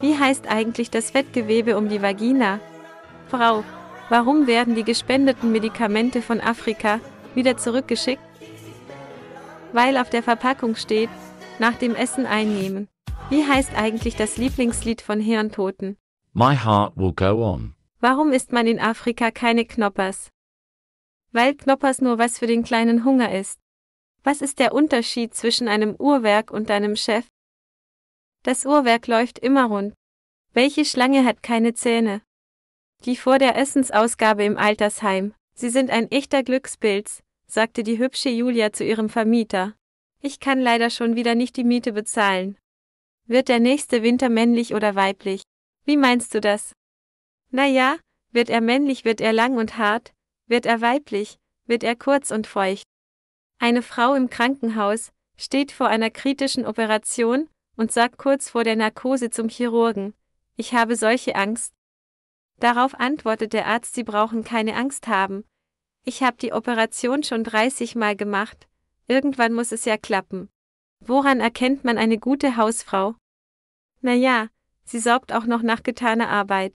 Wie heißt eigentlich das Fettgewebe um die Vagina? Frau, warum werden die gespendeten Medikamente von Afrika wieder zurückgeschickt? Weil auf der Verpackung steht, nach dem Essen einnehmen. Wie heißt eigentlich das Lieblingslied von Hirntoten? My heart will go on. Warum isst man in Afrika keine Knoppers? Weil Knoppers nur was für den kleinen Hunger ist. Was ist der Unterschied zwischen einem Uhrwerk und einem Chef? Das Uhrwerk läuft immer rund. Welche Schlange hat keine Zähne? Die vor der Essensausgabe im Altersheim. Sie sind ein echter Glückspilz, sagte die hübsche Julia zu ihrem Vermieter. Ich kann leider schon wieder nicht die Miete bezahlen. Wird der nächste Winter männlich oder weiblich? Wie meinst du das? Na ja, wird er männlich, wird er lang und hart, wird er weiblich, wird er kurz und feucht. Eine Frau im Krankenhaus steht vor einer kritischen Operation, und sagt kurz vor der Narkose zum Chirurgen, ich habe solche Angst. Darauf antwortet der Arzt, Sie brauchen keine Angst haben. Ich habe die Operation schon 30 Mal gemacht, irgendwann muss es ja klappen. Woran erkennt man eine gute Hausfrau? Na ja, sie sorgt auch noch nach getaner Arbeit.